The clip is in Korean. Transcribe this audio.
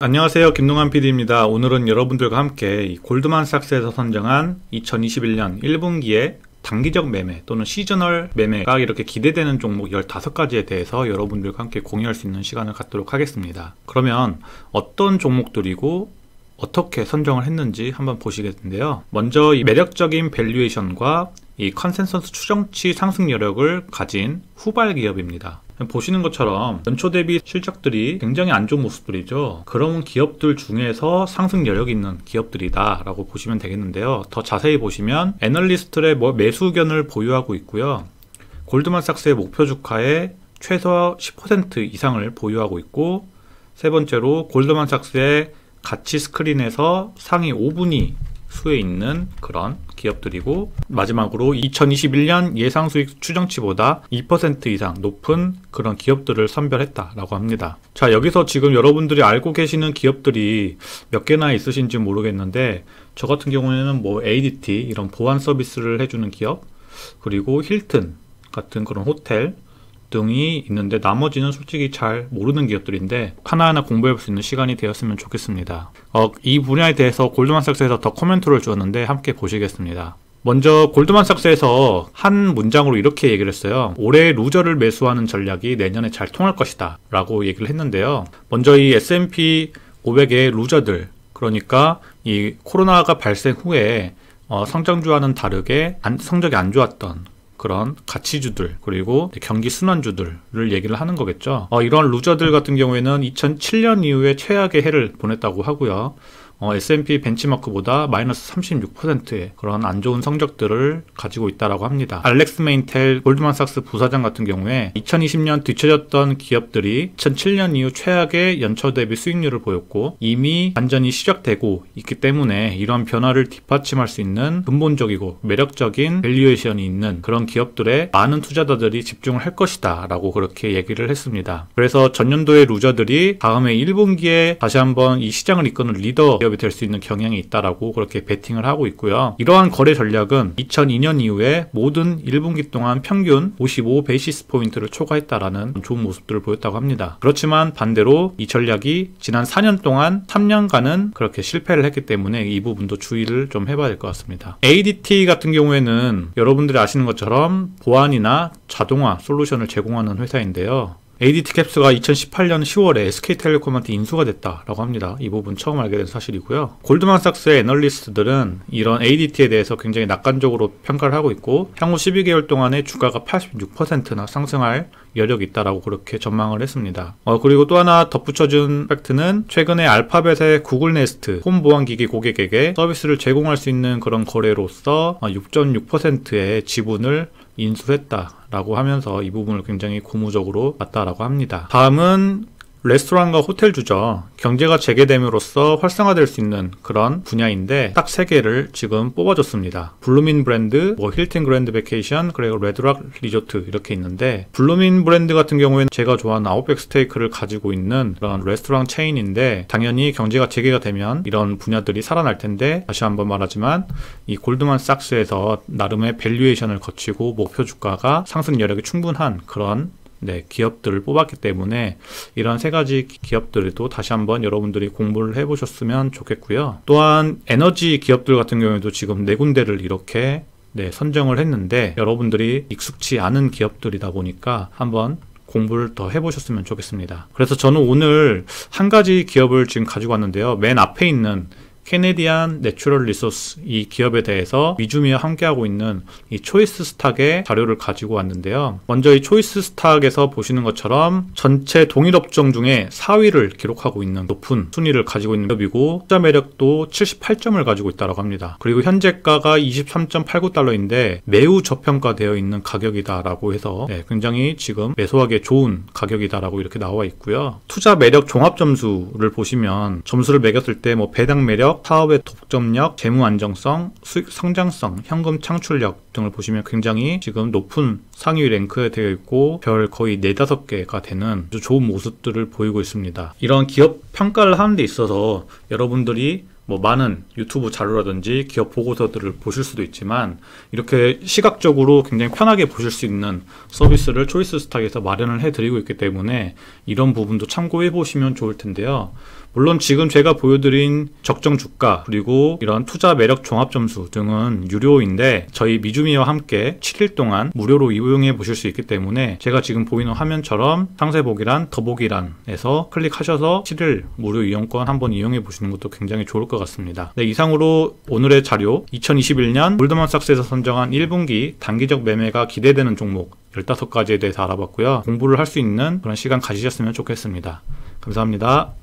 안녕하세요. 김동환 PD입니다. 오늘은 여러분들과 함께 골드만삭스에서 선정한 2021년 1분기에 단기적 매매 또는 시저널 매매가 이렇게 기대되는 종목 15가지에 대해서 여러분들과 함께 공유할 수 있는 시간을 갖도록 하겠습니다. 그러면 어떤 종목들이고 어떻게 선정을 했는지 한번 보시겠는데요. 먼저 이 매력적인 밸류에이션과 이 컨센서스 추정치 상승 여력을 가진 후발 기업입니다. 보시는 것처럼 연초 대비 실적들이 굉장히 안 좋은 모습들이죠. 그런 기업들 중에서 상승 여력 이 있는 기업들이다라고 보시면 되겠는데요. 더 자세히 보시면 애널리스트의 뭐 매수 의견을 보유하고 있고요. 골드만삭스의 목표 주가에 최소 10% 이상을 보유하고 있고 세 번째로 골드만삭스의 가치 스크린에서 상위 5분이 수에 있는 그런 기업들이고 마지막으로 2021년 예상 수익 추정치보다 2% 이상 높은 그런 기업들을 선별했다라고 합니다. 자, 여기서 지금 여러분들이 알고 계시는 기업들이 몇 개나 있으신지 모르겠는데 저 같은 경우에는 뭐 ADT 이런 보안 서비스를 해주는 기업 그리고 힐튼 같은 그런 호텔 등이 있는데 나머지는 솔직히 잘 모르는 기업들인데 하나하나 공부해 볼 수 있는 시간이 되었으면 좋겠습니다. 어, 이 분야에 대해서 골드만삭스에서 더 코멘트를 주었는데 함께 보시겠습니다. 먼저 골드만삭스에서 한 문장으로 이렇게 얘기를 했어요. 올해 루저를 매수하는 전략이 내년에 잘 통할 것이다 라고 얘기를 했는데요. 먼저 이 S&P 500의 루저들 그러니까 이 코로나가 발생 후에 어, 성장주와는 다르게 안, 성적이 안 좋았던 그런 가치주들 그리고 경기 순환주들을 얘기를 하는 거겠죠. 어, 이런 루저들 같은 경우에는 2007년 이후에 최악의 해를 보냈다고 하고요. 어, S&P 벤치마크보다 마이너스 36%의 그런 안 좋은 성적들을 가지고 있다라고 합니다. 알렉스 메인텔 골드만삭스 부사장 같은 경우에 2020년 뒤처졌던 기업들이 2007년 이후 최악의 연초 대비 수익률을 보였고 이미 반전이 시작되고 있기 때문에 이런 변화를 뒷받침할 수 있는 근본적이고 매력적인 밸류에이션이 있는 그런 기업들의 많은 투자자들이 집중을 할 것이다 라고 그렇게 얘기를 했습니다. 그래서 전년도의 루저들이 다음에 1분기에 다시 한번 이 시장을 이끄는 리더 기업이 될수 있는 경향이 있다라고 그렇게 베팅을 하고 있고요. 이러한 거래 전략은 2002년 이후에 모든 1분기 동안 평균 55 베이시스 포인트를 초과했다라는 좋은 모습들을 보였다고 합니다. 그렇지만 반대로 이 전략이 지난 4년 동안 3년간은 그렇게 실패를 했기 때문에 이 부분도 주의를 좀 해봐야 될 것 같습니다. ADT 같은 경우에는 여러분들이 아시는 것처럼 보안이나 자동화 솔루션을 제공하는 회사인데요. ADT 캡스가 2018년 10월에 SK텔레콤한테 인수가 됐다라고 합니다. 이 부분 처음 알게 된 사실이고요. 골드만삭스의 애널리스트들은 이런 ADT에 대해서 굉장히 낙관적으로 평가를 하고 있고 향후 12개월 동안에 주가가 86%나 상승할 여력이 있다라고 그렇게 전망을 했습니다. 어, 그리고 또 하나 덧붙여준 팩트는 최근에 알파벳의 구글 네스트 홈 보안기기 고객에게 서비스를 제공할 수 있는 그런 거래로서 6.6%의 지분을 인수했다라고 하면서 이 부분을 굉장히 고무적으로 봤다라고 합니다. 다음은 레스토랑과 호텔 주죠. 경제가 재개됨으로써 활성화될 수 있는 그런 분야인데 딱 세 개를 지금 뽑아줬습니다. 블루민 브랜드, 뭐 힐튼 그랜드 베케이션, 그리고 레드락 리조트 이렇게 있는데 블루민 브랜드 같은 경우에는 제가 좋아하는 아웃백 스테이크를 가지고 있는 그런 레스토랑 체인인데 당연히 경제가 재개가 되면 이런 분야들이 살아날 텐데 다시 한번 말하지만 이 골드만삭스에서 나름의 밸류에이션을 거치고 목표 주가가 상승 여력이 충분한 그런 네, 기업들을 뽑았기 때문에 이런 세 가지 기업들도 다시 한번 여러분들이 공부를 해보셨으면 좋겠고요. 또한 에너지 기업들 같은 경우에도 지금 네 군데를 이렇게 네, 선정을 했는데 여러분들이 익숙치 않은 기업들이다 보니까 한번 공부를 더 해보셨으면 좋겠습니다. 그래서 저는 오늘 한 가지 기업을 지금 가지고 왔는데요. 맨 앞에 있는 캐네디안 내추럴 리소스 이 기업에 대해서 위주미와 함께하고 있는 이 초이스 스탁의 자료를 가지고 왔는데요. 먼저 이 초이스 스탁에서 보시는 것처럼 전체 동일 업종 중에 4위를 기록하고 있는 높은 순위를 가지고 있는 기업이고 투자 매력도 78점을 가지고 있다고 합니다. 그리고 현재가가 23.89달러인데 매우 저평가되어 있는 가격이다라고 해서 네, 굉장히 지금 매수하기에 좋은 가격이다라고 이렇게 나와 있고요. 투자 매력 종합 점수를 보시면 점수를 매겼을 때 뭐 배당 매력 사업의 독점력, 재무 안정성, 수익 성장성, 현금 창출력 등을 보시면 굉장히 지금 높은 상위 랭크에 되어 있고 별 거의 네다섯 개가 되는 좋은 모습들을 보이고 있습니다. 이런 기업 평가를 하는 데 있어서 여러분들이 뭐 많은 유튜브 자료라든지 기업 보고서들을 보실 수도 있지만 이렇게 시각적으로 굉장히 편하게 보실 수 있는 서비스를 초이스 스탁에서 마련을 해드리고 있기 때문에 이런 부분도 참고해 보시면 좋을 텐데요. 물론 지금 제가 보여드린 적정 주가 그리고 이런 투자 매력 종합 점수 등은 유료인데 저희 미주미와 함께 7일 동안 무료로 이용해 보실 수 있기 때문에 제가 지금 보이는 화면처럼 상세 보기란 더보기란에서 클릭하셔서 7일 무료 이용권 한번 이용해 보시는 것도 굉장히 좋을 것 같아요. 것 같습니다. 네, 이상으로 오늘의 자료 2021년 골드만삭스에서 선정한 1분기 단기적 매매가 기대되는 종목 15가지에 대해서 알아봤고요. 공부를 할 수 있는 그런 시간 가지셨으면 좋겠습니다. 감사합니다.